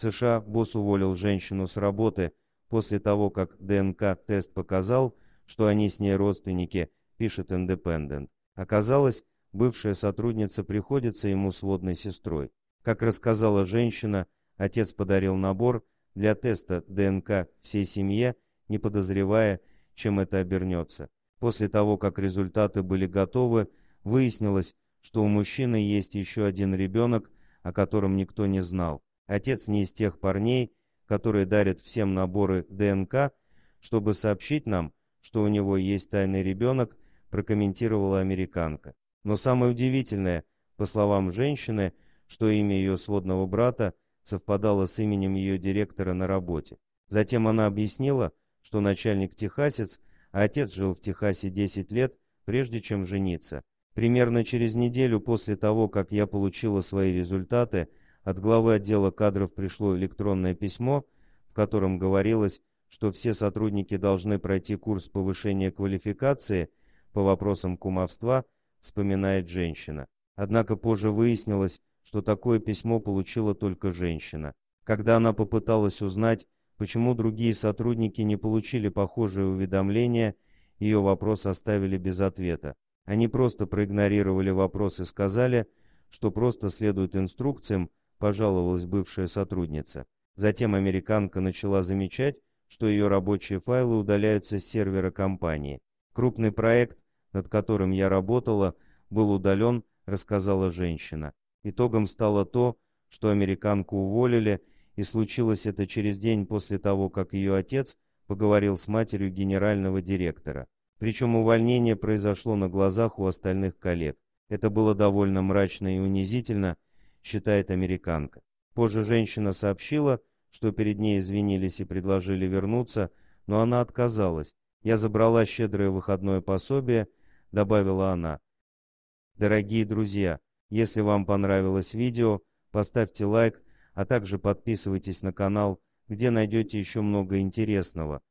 США босс уволил женщину с работы после того, как ДНК-тест показал, что они с ней родственники, пишет Independent. Оказалось, бывшая сотрудница приходится ему сводной сестрой. Как рассказала женщина, отец подарил набор для теста ДНК всей семье, не подозревая, чем это обернется. После того, как результаты были готовы, выяснилось, что у мужчины есть еще один ребенок, о котором никто не знал. Отец не из тех парней, которые дарят всем наборы ДНК, чтобы сообщить нам, что у него есть тайный ребенок, прокомментировала американка. Но самое удивительное, по словам женщины, что имя ее сводного брата совпадало с именем ее директора на работе. Затем она объяснила, что начальник техасец, а отец жил в Техасе 10 лет, прежде чем жениться. Примерно через неделю после того, как я получила свои результаты, от главы отдела кадров пришло электронное письмо, в котором говорилось, что все сотрудники должны пройти курс повышения квалификации по вопросам кумовства, вспоминает женщина. Однако позже выяснилось, что такое письмо получила только женщина. Когда она попыталась узнать, почему другие сотрудники не получили похожие уведомления, ее вопрос оставили без ответа. Они просто проигнорировали вопрос и сказали, что просто следуют инструкциям, пожаловалась бывшая сотрудница. Затем американка начала замечать, что ее рабочие файлы удаляются с сервера компании. Крупный проект, над которым я работала, был удален, рассказала женщина. Итогом стало то, что американку уволили, и случилось это через день после того, как ее отец поговорил с матерью генерального директора. Причем увольнение произошло на глазах у остальных коллег. Это было довольно мрачно и унизительно, считает американка. Позже женщина сообщила, что перед ней извинились и предложили вернуться, но она отказалась. «Я забрала щедрое выходное пособие», — добавила она. Дорогие друзья, если вам понравилось видео, поставьте лайк, а также подписывайтесь на канал, где найдете еще много интересного.